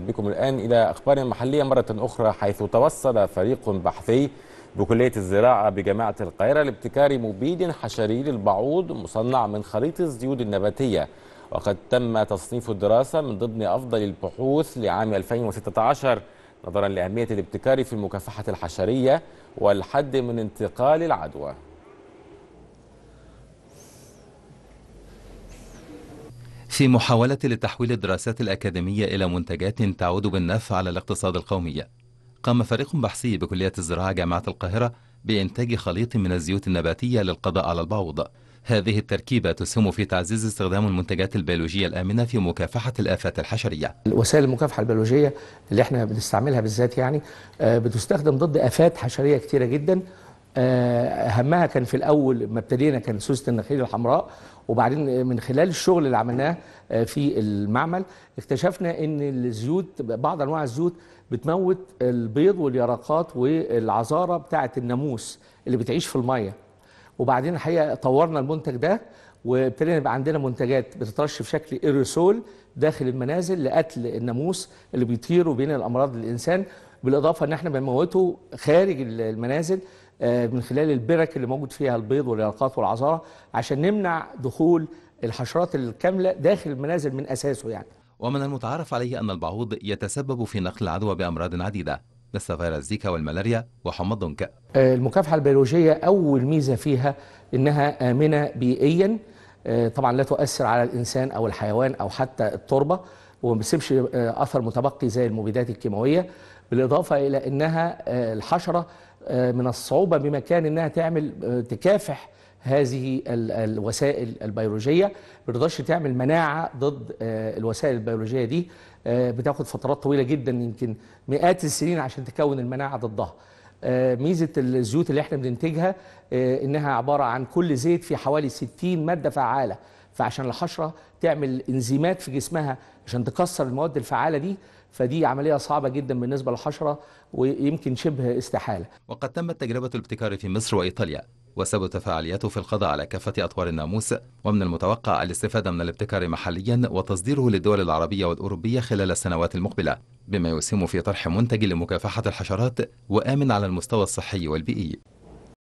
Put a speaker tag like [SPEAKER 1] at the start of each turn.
[SPEAKER 1] بكم الآن إلى أخبار محلية مرة أخرى حيث توصل فريق بحثي بكلية الزراعة بجامعة القاهرة لابتكار مبيد حشري للبعوض مصنع من خليط الزيوت النباتية وقد تم تصنيف الدراسة من ضمن أفضل البحوث لعام 2016 نظرا لأهمية الابتكار في المكافحة الحشرية والحد من انتقال العدوى
[SPEAKER 2] في محاولة لتحويل الدراسات الأكاديمية إلى منتجات تعود بالنفع على الاقتصاد القومي قام فريق بحثي بكلية الزراعة جامعة القاهرة بإنتاج خليط من الزيوت النباتية للقضاء على البعوض هذه التركيبة تسهم في تعزيز استخدام المنتجات البيولوجية الآمنة في مكافحة الآفات الحشرية.
[SPEAKER 3] وسائل المكافحة البيولوجية اللي احنا بنستعملها بالذات يعني آه، بتستخدم ضد آفات حشرية كتيرة جدا اهمها آه، كان في الاول ما ابتدينا كان سوسه النخيل الحمراء وبعدين من خلال الشغل اللي عملناه آه، في المعمل اكتشفنا ان الزيوت بعض انواع الزيوت بتموت البيض واليرقات والعذاره بتاعه الناموس اللي بتعيش في الميه وبعدين الحقيقه طورنا المنتج ده وابتدينا يبقى عندنا منتجات بتترش في شكل ايروسول داخل المنازل لقتل الناموس اللي بيطير وبين الامراض للانسان بالاضافه ان احنا بنموته خارج المنازل آه، من خلال البرك اللي موجود فيها البيض واليرقات والعصاره عشان نمنع دخول الحشرات الكامله داخل المنازل من اساسه يعني. ومن المتعارف عليه ان البعوض
[SPEAKER 2] يتسبب في نقل العدوى بامراض عديده مثل فيروس زيكا والملاريا وحمى الضنك.
[SPEAKER 3] آه، المكافحه البيولوجيه اول ميزه فيها انها امنه بيئيا آه، طبعا لا تؤثر على الانسان او الحيوان او حتى التربه. وما بتسيبش آه، اثر متبقي زي المبيدات الكيماويه بالاضافه الى انها آه، الحشره آه، من الصعوبه بمكان انها تعمل تكافح هذه الوسائل البيولوجيه ما بتقدرش تعمل مناعه ضد الوسائل البيولوجيه دي بتاخد فترات طويله جدا يمكن مئات السنين عشان تكون المناعه ضدها آه، ميزه الزيوت اللي احنا بننتجها آه، انها عباره عن كل زيت فيه حوالي 60 ماده فعاله فعشان الحشره تعمل انزيمات في جسمها عشان تكسر المواد الفعاله دي فدي عمليه صعبه جدا بالنسبه للحشره ويمكن شبه استحاله. وقد تمت تجربه
[SPEAKER 2] الابتكار في مصر وايطاليا وثبت فعاليته في القضاء على كافة أطوار الناموس ومن المتوقع الاستفادة من الابتكار محليا وتصديره للدول العربية والأوروبية خلال السنوات المقبلة بما يسهم في طرح منتج لمكافحة الحشرات وآمن على المستوى الصحي والبيئي